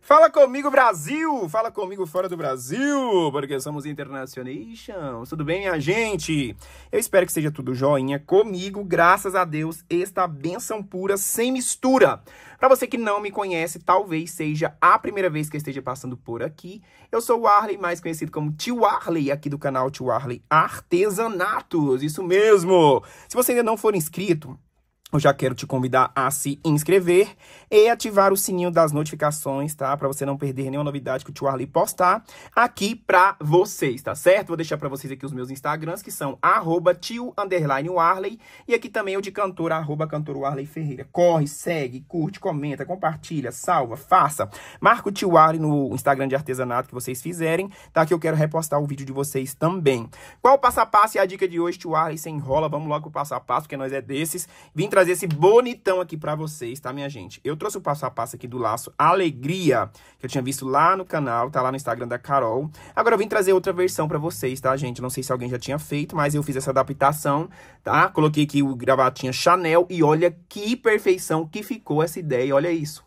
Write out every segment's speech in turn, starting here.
Fala comigo, Brasil! Fala comigo fora do Brasil, porque somos internacional. Tudo bem, minha gente? Eu espero que seja tudo joinha comigo, graças a Deus, esta benção pura, sem mistura. Para você que não me conhece, talvez seja a primeira vez que eu esteja passando por aqui. Eu sou o Arley, mais conhecido como Tio Arley, aqui do canal Tio Arley Artesanatos, isso mesmo! Se você ainda não for inscrito, eu já quero te convidar a se inscrever e ativar o sininho das notificações, tá? Para você não perder nenhuma novidade que o Tio Arli postar aqui para vocês, tá certo? Vou deixar para vocês aqui os meus Instagrams, que são arroba tio underline Warley, e aqui também o de cantor, arroba cantor Warley Ferreira. Corre, segue, curte, comenta, compartilha, salva, faça. Marca o Tio Arley no Instagram de artesanato que vocês fizerem, tá? Que eu quero repostar o vídeo de vocês também. Qual o passo a passo e a dica de hoje, Tio Arley? Você enrola, vamos logo o passo a passo, porque nós é desses. Vim trazer esse bonitão aqui para vocês, tá, minha gente? Eu trouxe o passo a passo aqui do laço Alegria, que eu tinha visto lá no canal, tá lá no Instagram da Carol. Agora eu vim trazer outra versão para vocês, tá, gente? Não sei se alguém já tinha feito, mas eu fiz essa adaptação, tá? Coloquei aqui o gravatinha Chanel e olha que perfeição que ficou essa ideia, olha isso.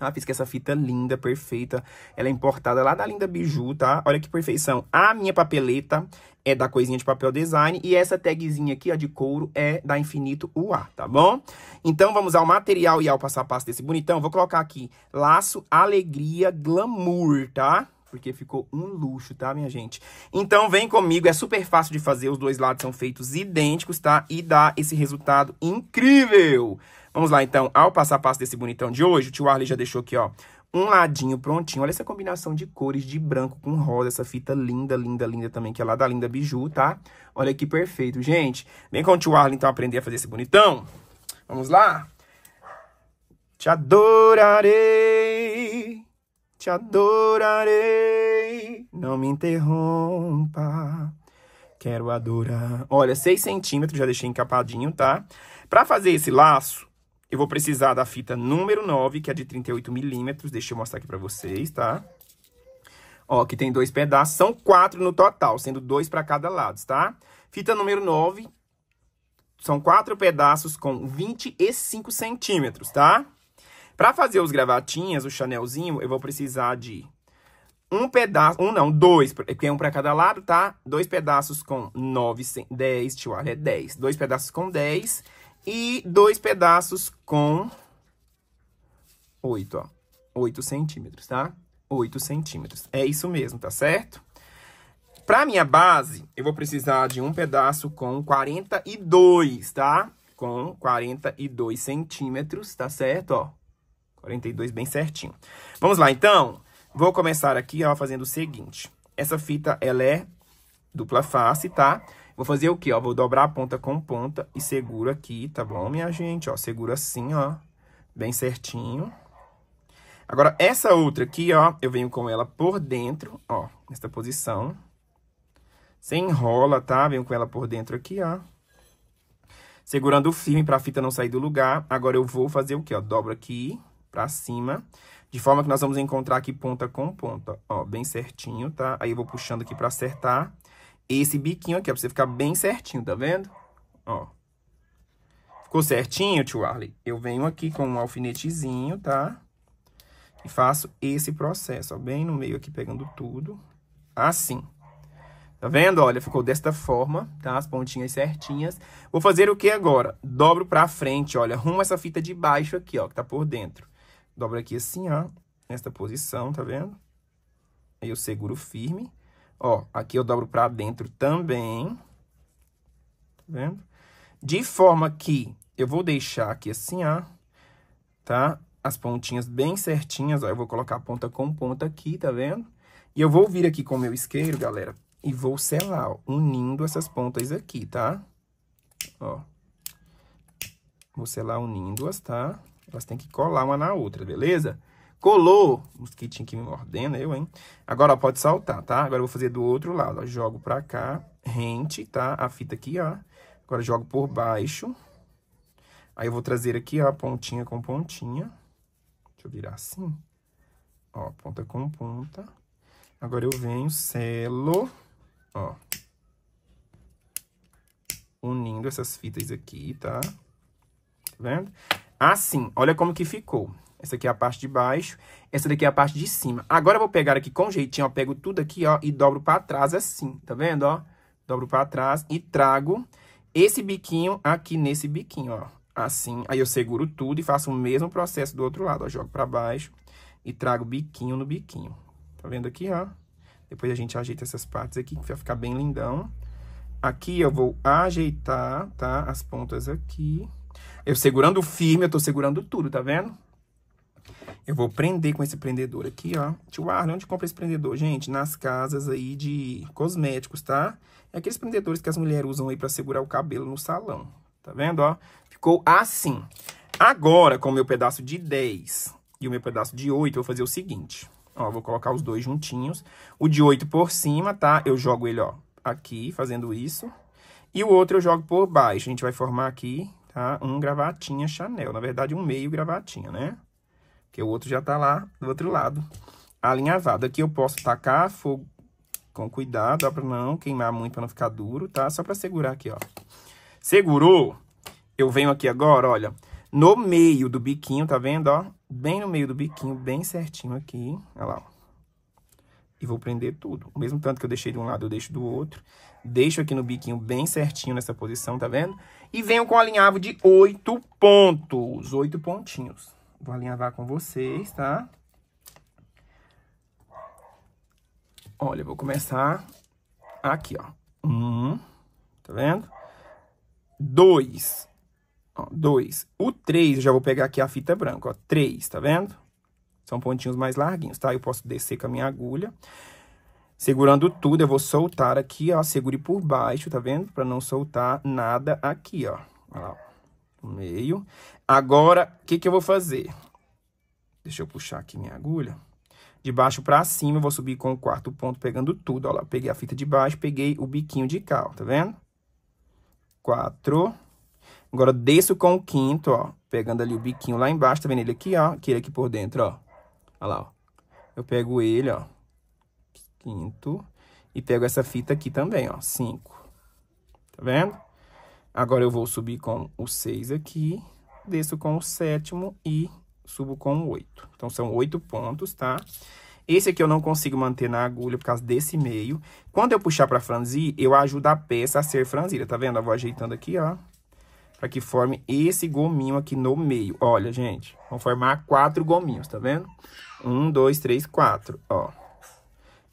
Ah, fiz que essa fita linda, perfeita. Ela é importada lá da Linda Biju, tá? Olha que perfeição. A minha papeleta é da coisinha de papel design e essa tagzinha aqui, ó, de couro, é da Infinito UA, tá bom? Então, vamos ao material e ao passo a passo desse bonitão. Vou colocar aqui laço, alegria, glamour, tá? porque ficou um luxo, tá, minha gente? Então vem comigo, é super fácil de fazer, os dois lados são feitos idênticos, tá? E dá esse resultado incrível! Vamos lá, então, ao passo a passo desse bonitão de hoje, o tio Arley já deixou aqui, ó, um ladinho prontinho. Olha essa combinação de cores de branco com rosa, essa fita linda, linda, linda também, que é lá da Linda Biju, tá? Olha que perfeito, gente. Vem com o tio Arley, então, aprender a fazer esse bonitão. Vamos lá? Te adorarei! te adorarei, não me interrompa. Quero adorar. Olha, 6 centímetros, já deixei encapadinho, tá? Pra fazer esse laço, eu vou precisar da fita número 9, que é de 38 milímetros. Deixa eu mostrar aqui pra vocês, tá? Ó, que tem dois pedaços, são quatro no total, sendo dois pra cada lado, tá? Fita número 9, são quatro pedaços com 25 centímetros, tá? Para fazer os gravatinhas, o chanelzinho, eu vou precisar de um pedaço, um não, dois, porque é um para cada lado, tá? Dois pedaços com 9, 10, tio, é dez? Dois pedaços com dez e dois pedaços com oito, ó. Oito centímetros, tá? Oito centímetros. É isso mesmo, tá certo? Pra minha base, eu vou precisar de um pedaço com 42, tá? Com 42 centímetros, tá certo, ó? 42 bem certinho. Vamos lá, então. Vou começar aqui, ó, fazendo o seguinte. Essa fita, ela é dupla face, tá? Vou fazer o quê, ó? Vou dobrar a ponta com ponta e seguro aqui, tá bom, minha gente? Ó, seguro assim, ó, bem certinho. Agora, essa outra aqui, ó, eu venho com ela por dentro, ó, nesta posição. Você enrola, tá? Venho com ela por dentro aqui, ó. Segurando firme pra fita não sair do lugar. Agora, eu vou fazer o quê, ó? Dobro aqui para cima, de forma que nós vamos encontrar aqui ponta com ponta, ó, bem certinho, tá? Aí eu vou puxando aqui para acertar esse biquinho aqui, ó, pra você ficar bem certinho, tá vendo? Ó. Ficou certinho, tio Arley? Eu venho aqui com um alfinetezinho, tá? E faço esse processo, ó, bem no meio aqui, pegando tudo, assim. Tá vendo? Olha, ficou desta forma, tá? As pontinhas certinhas. Vou fazer o que agora? Dobro pra frente, olha, arrumo essa fita de baixo aqui, ó, que tá por dentro dobro aqui assim, ó, nesta posição, tá vendo? Aí eu seguro firme. Ó, aqui eu dobro pra dentro também, tá vendo? De forma que eu vou deixar aqui assim, ó, tá? As pontinhas bem certinhas, ó, eu vou colocar ponta com ponta aqui, tá vendo? E eu vou vir aqui com o meu isqueiro, galera, e vou selar, ó, unindo essas pontas aqui, tá? Ó, vou selar unindo-as, tá? Tá? Elas têm que colar uma na outra, beleza? Colou, mosquitinho que me mordendo, eu, hein? Agora, ó, pode saltar, tá? Agora eu vou fazer do outro lado, ó. Jogo pra cá, rente, tá? A fita aqui, ó. Agora jogo por baixo. Aí eu vou trazer aqui, ó, pontinha com pontinha. Deixa eu virar assim. Ó, ponta com ponta. Agora eu venho, selo, ó. Unindo essas fitas aqui, tá? Tá vendo? Assim, olha como que ficou. Essa aqui é a parte de baixo, essa daqui é a parte de cima. Agora eu vou pegar aqui com jeitinho, ó, pego tudo aqui, ó, e dobro para trás assim, tá vendo, ó? Dobro para trás e trago esse biquinho aqui nesse biquinho, ó, assim. Aí eu seguro tudo e faço o mesmo processo do outro lado, ó, jogo para baixo e trago biquinho no biquinho. Tá vendo aqui, ó? Depois a gente ajeita essas partes aqui, que vai ficar bem lindão. Aqui eu vou ajeitar, tá? As pontas aqui. Eu segurando firme, eu tô segurando tudo, tá vendo? Eu vou prender com esse prendedor aqui, ó. Tio Arlen, onde compra esse prendedor? Gente, nas casas aí de cosméticos, tá? É aqueles prendedores que as mulheres usam aí pra segurar o cabelo no salão. Tá vendo, ó? Ficou assim. Agora, com o meu pedaço de 10 e o meu pedaço de 8, eu vou fazer o seguinte. Ó, vou colocar os dois juntinhos. O de 8 por cima, tá? Eu jogo ele, ó, aqui, fazendo isso. E o outro eu jogo por baixo. A gente vai formar aqui a um gravatinha Chanel. Na verdade, um meio gravatinha, né? Porque o outro já tá lá do outro lado, alinhavado. Aqui eu posso tacar fogo com cuidado, ó, pra não queimar muito, pra não ficar duro, tá? Só pra segurar aqui, ó. Segurou? Eu venho aqui agora, olha, no meio do biquinho, tá vendo, ó? Bem no meio do biquinho, bem certinho aqui, olha lá, ó e vou prender tudo. O mesmo tanto que eu deixei de um lado, eu deixo do outro. Deixo aqui no biquinho bem certinho nessa posição, tá vendo? E venho com alinhavo de oito pontos, oito pontinhos. Vou alinhavar com vocês, tá? Olha, vou começar aqui, ó. Um, tá vendo? Dois, ó, dois. O três, eu já vou pegar aqui a fita branca, ó. Três, tá vendo? São pontinhos mais larguinhos, tá? Eu posso descer com a minha agulha. Segurando tudo, eu vou soltar aqui, ó. Segure por baixo, tá vendo? Pra não soltar nada aqui, ó. Olha lá, no meio. Agora, o que que eu vou fazer? Deixa eu puxar aqui minha agulha. De baixo pra cima, eu vou subir com o quarto ponto, pegando tudo, ó lá. Peguei a fita de baixo, peguei o biquinho de cal, tá vendo? Quatro. Agora, desço com o quinto, ó. Pegando ali o biquinho lá embaixo, tá vendo ele aqui, ó? Que ele aqui por dentro, ó. Olha lá, ó. Eu pego ele, ó. Quinto. E pego essa fita aqui também, ó. Cinco. Tá vendo? Agora eu vou subir com o seis aqui. Desço com o sétimo e subo com o oito. Então, são oito pontos, tá? Esse aqui eu não consigo manter na agulha por causa desse meio. Quando eu puxar pra franzir, eu ajudo a peça a ser franzida. Tá vendo? Eu vou ajeitando aqui, ó para que forme esse gominho aqui no meio. Olha, gente, vão formar quatro gominhos, tá vendo? Um, dois, três, quatro, ó.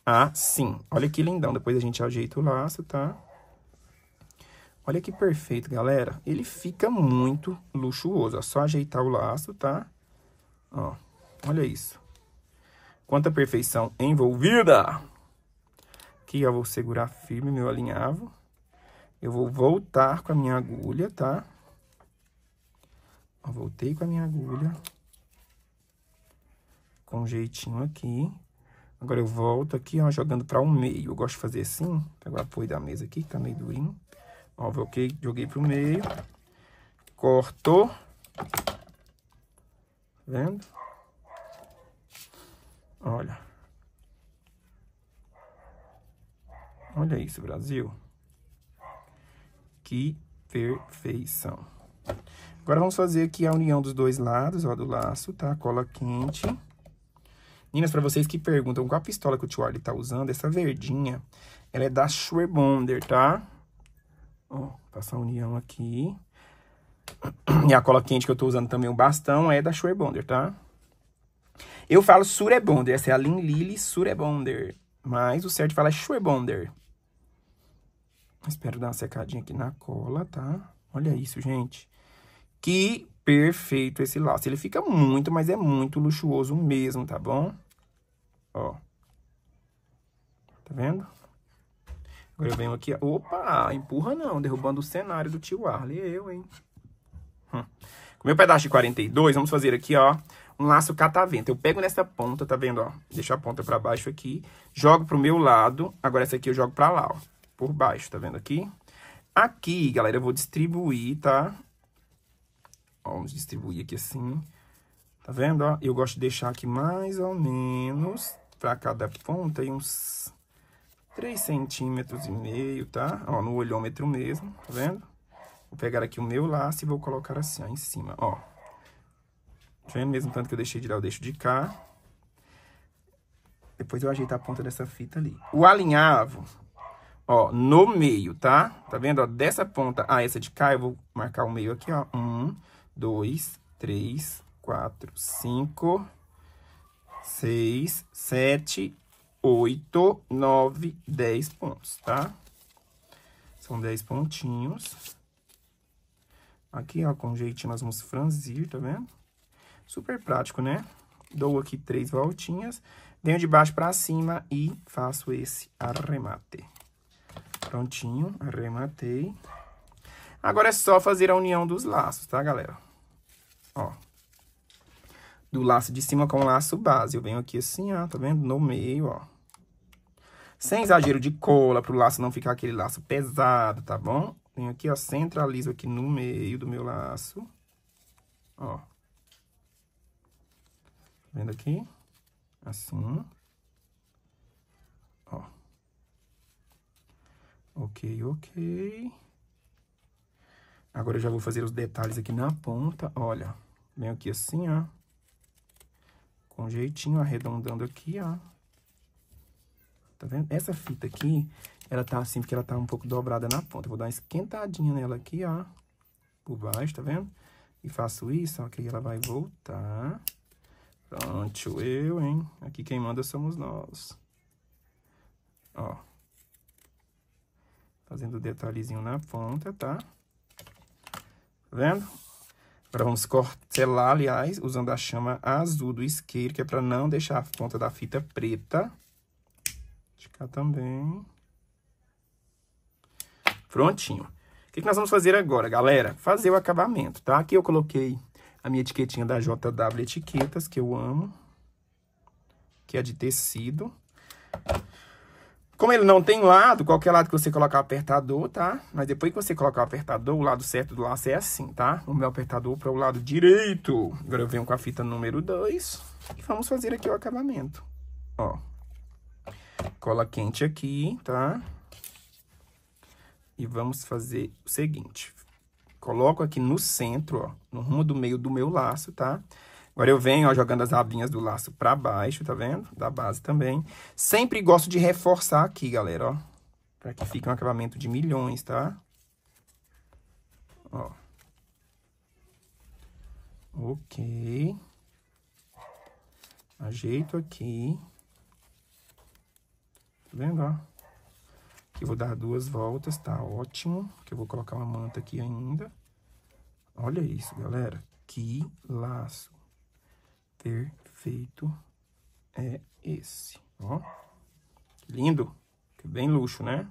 Assim. Olha que lindão. Depois a gente ajeita o laço, tá? Olha que perfeito, galera. Ele fica muito luxuoso. só ajeitar o laço, tá? Ó, olha isso. Quanta perfeição envolvida! Aqui, eu vou segurar firme meu alinhavo. Eu vou voltar com a minha agulha, tá? Ó, voltei com a minha agulha. Com um jeitinho aqui. Agora eu volto aqui, ó, jogando para o um meio. Eu gosto de fazer assim. Pego o apoio da mesa aqui, que tá meio durinho. Ó, voltei, joguei pro meio. cortou tá Vendo? Olha. Olha isso, Brasil. Que perfeição. Agora, vamos fazer aqui a união dos dois lados, ó, do laço, tá? Cola quente. Meninas, para vocês que perguntam qual a pistola que o tio Arley tá usando, essa verdinha, ela é da Schwerbonder, tá? Ó, passar a união aqui. E a cola quente que eu tô usando também, o bastão, é da Schwerbonder, tá? Eu falo Surebonder, essa é a Lin Lily Surebonder, mas o certo fala é Schwerbonder. Espero dar uma secadinha aqui na cola, tá? Olha isso, gente. Que perfeito esse laço. Ele fica muito, mas é muito luxuoso mesmo, tá bom? Ó. Tá vendo? Agora eu venho aqui... Opa! Empurra não, derrubando o cenário do tio Arley. É eu, hein? Com hum. Com meu pedaço de 42, vamos fazer aqui, ó, um laço catavento. Eu pego nessa ponta, tá vendo, ó? Deixo a ponta pra baixo aqui, jogo pro meu lado. Agora essa aqui eu jogo pra lá, ó, por baixo, tá vendo aqui? Aqui, galera, eu vou distribuir, tá? vamos distribuir aqui assim. Tá vendo, ó? Eu gosto de deixar aqui mais ou menos para cada ponta aí uns 3 centímetros e meio, tá? Ó, no olhômetro mesmo, tá vendo? Vou pegar aqui o meu laço e vou colocar assim, ó, em cima, ó. Tá vendo? Mesmo tanto que eu deixei de lá, eu deixo de cá. Depois eu ajeito a ponta dessa fita ali. O alinhavo, ó, no meio, tá? Tá vendo? Ó, dessa ponta a essa de cá, eu vou marcar o meio aqui, ó. Um, 2, 3, 4, 5, 6, 7, 8, 9, 10 pontos, tá? São 10 pontinhos. Aqui, ó, com jeitinho nós vamos franzir, tá vendo? Super prático, né? Dou aqui três voltinhas, venho de baixo pra cima e faço esse arremate. Prontinho, arrematei. Agora é só fazer a união dos laços, tá, galera? ó. Do laço de cima com o laço base. Eu venho aqui assim, ó, tá vendo? No meio, ó. Sem exagero de cola, pro laço não ficar aquele laço pesado, tá bom? Venho aqui, ó, centralizo aqui no meio do meu laço. Ó. Tá vendo aqui? Assim. Ó. Ok, ok. Agora eu já vou fazer os detalhes aqui na ponta, olha meio aqui assim, ó. Com jeitinho, arredondando aqui, ó. Tá vendo? Essa fita aqui, ela tá assim porque ela tá um pouco dobrada na ponta. Eu vou dar uma esquentadinha nela aqui, ó. Por baixo, tá vendo? E faço isso, ó, que aí ela vai voltar. Pronto, eu, hein? Aqui quem manda somos nós. Ó. Fazendo o detalhezinho na ponta, tá? Tá vendo? Agora vamos cortelar, aliás, usando a chama azul do isqueiro, que é para não deixar a ponta da fita preta. De cá também. Prontinho. O que, que nós vamos fazer agora, galera? Fazer o acabamento, tá? Aqui eu coloquei a minha etiquetinha da JW Etiquetas, que eu amo. Que é de tecido. Como ele não tem lado, qualquer lado que você colocar apertador, tá? Mas depois que você colocar o apertador, o lado certo do laço é assim, tá? O meu apertador para o lado direito. Agora eu venho com a fita número 2 e vamos fazer aqui o acabamento. Ó. Cola quente aqui, tá? E vamos fazer o seguinte. Coloco aqui no centro, ó, no rumo do meio do meu laço, tá? Tá? Agora eu venho, ó, jogando as abinhas do laço pra baixo, tá vendo? Da base também. Sempre gosto de reforçar aqui, galera, ó. Pra que fique um acabamento de milhões, tá? Ó. Ok. Ajeito aqui. Tá vendo, ó? Aqui eu vou dar duas voltas, tá ótimo. Que eu vou colocar uma manta aqui ainda. Olha isso, galera. Que laço ter feito é esse, ó. Que lindo, que bem luxo, né?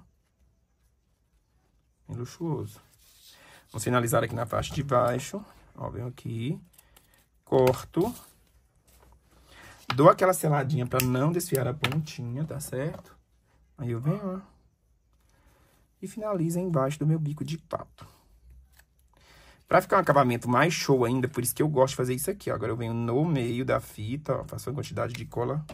Bem luxuoso. Vou finalizar aqui na parte de baixo, ó, venho aqui, corto, dou aquela seladinha para não desfiar a pontinha, tá certo? Aí eu venho, ó, e finalizo embaixo do meu bico de pato. Pra ficar um acabamento mais show ainda, por isso que eu gosto de fazer isso aqui, ó. Agora eu venho no meio da fita, ó, faço uma quantidade de cola,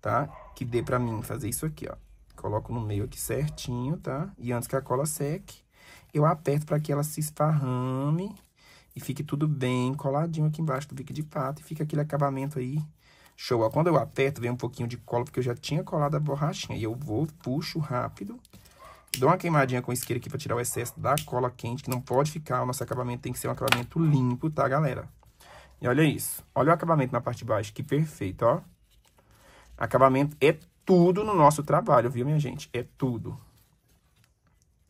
tá? Que dê pra mim fazer isso aqui, ó. Coloco no meio aqui certinho, tá? E antes que a cola seque, eu aperto pra que ela se esparrame e fique tudo bem coladinho aqui embaixo do bico de pato. E fica aquele acabamento aí Show, ó, quando eu aperto, vem um pouquinho de cola, porque eu já tinha colado a borrachinha. E eu vou, puxo rápido Dou uma queimadinha com a isqueira aqui para tirar o excesso da cola quente, que não pode ficar. O nosso acabamento tem que ser um acabamento limpo, tá, galera? E olha isso. Olha o acabamento na parte de baixo, que perfeito, ó. Acabamento é tudo no nosso trabalho, viu, minha gente? É tudo.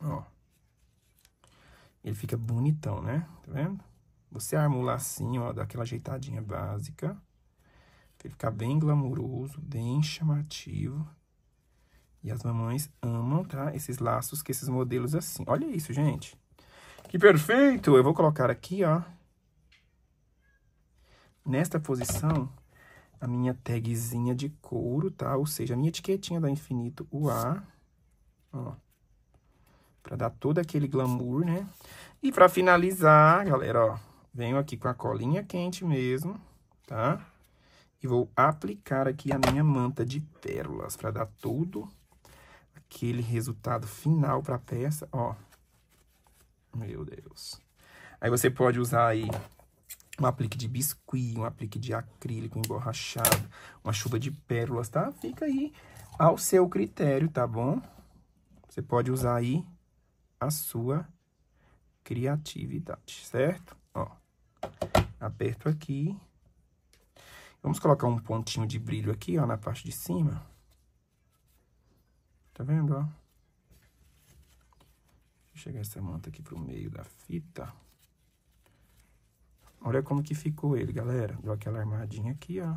Ó. Ele fica bonitão, né? Tá vendo? Você arma o ó, dá aquela ajeitadinha básica. Pra ele ficar bem glamouroso, bem chamativo, e as mamães amam, tá? Esses laços que esses modelos assim. Olha isso, gente. Que perfeito! Eu vou colocar aqui, ó. Nesta posição, a minha tagzinha de couro, tá? Ou seja, a minha etiquetinha da Infinito UA, ó. Pra dar todo aquele glamour, né? E pra finalizar, galera, ó. Venho aqui com a colinha quente mesmo, Tá? e vou aplicar aqui a minha manta de pérolas para dar todo aquele resultado final para a peça, ó. Meu Deus. Aí você pode usar aí um aplique de biscuit, um aplique de acrílico emborrachado, uma chuva de pérolas, tá? Fica aí ao seu critério, tá bom? Você pode usar aí a sua criatividade, certo? Ó, aperto aqui. Vamos colocar um pontinho de brilho aqui, ó, na parte de cima. Tá vendo, ó? chegar essa manta aqui pro meio da fita. Olha como que ficou ele, galera. Deu aquela armadinha aqui, ó.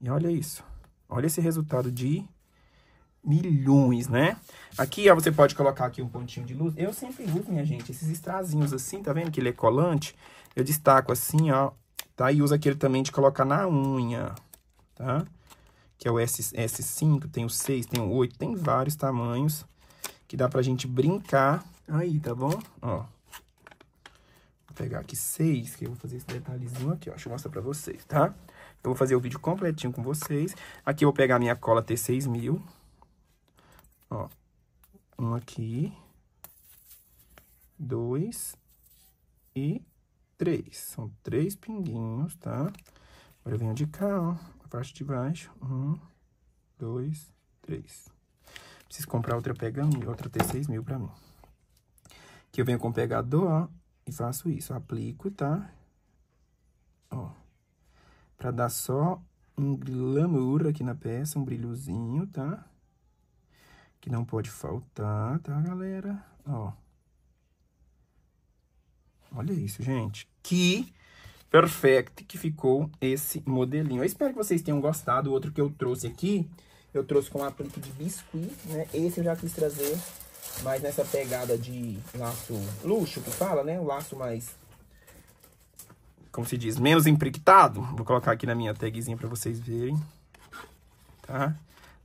E olha isso. Olha esse resultado de milhões, né? Aqui, ó, você pode colocar aqui um pontinho de luz. Eu sempre uso, minha gente, esses estrazinhos assim, tá vendo que ele é colante? Eu destaco assim, ó, tá? E uso aquele também de colocar na unha, tá? que é o S, S5, tem o 6, tem o 8, tem vários tamanhos que dá pra gente brincar. Aí, tá bom? Ó. Vou pegar aqui 6, que eu vou fazer esse detalhezinho aqui, ó. Deixa eu mostrar pra vocês, tá? Eu vou fazer o vídeo completinho com vocês. Aqui eu vou pegar a minha cola T6000. Ó. Um aqui. Dois. E três. São três pinguinhos, tá? Agora eu venho de cá, ó parte de baixo. Um, dois, três. Preciso comprar outra pega mil, outra T6 mil pra mim. Que eu venho com o pegador, ó, e faço isso. Aplico, tá? Ó. Pra dar só um glamour aqui na peça, um brilhozinho, tá? Que não pode faltar, tá, galera? Ó. Olha isso, gente. Que Perfect, que ficou esse modelinho. Eu espero que vocês tenham gostado. O outro que eu trouxe aqui, eu trouxe com aplique de biscuit, né? Esse eu já quis trazer mais nessa pegada de laço luxo, que fala, né? O laço mais, como se diz, menos impregnado. Vou colocar aqui na minha tagzinha para vocês verem, tá?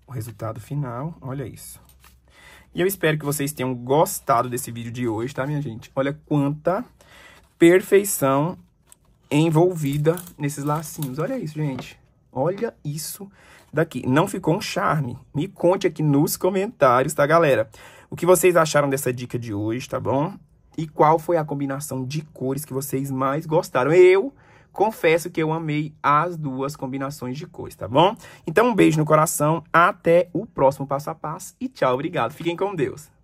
O resultado final, olha isso. E eu espero que vocês tenham gostado desse vídeo de hoje, tá, minha gente? Olha quanta perfeição envolvida nesses lacinhos. Olha isso, gente. Olha isso daqui. Não ficou um charme? Me conte aqui nos comentários, tá, galera? O que vocês acharam dessa dica de hoje, tá bom? E qual foi a combinação de cores que vocês mais gostaram? Eu confesso que eu amei as duas combinações de cores, tá bom? Então, um beijo no coração, até o próximo Passo a Passo e tchau, obrigado. Fiquem com Deus.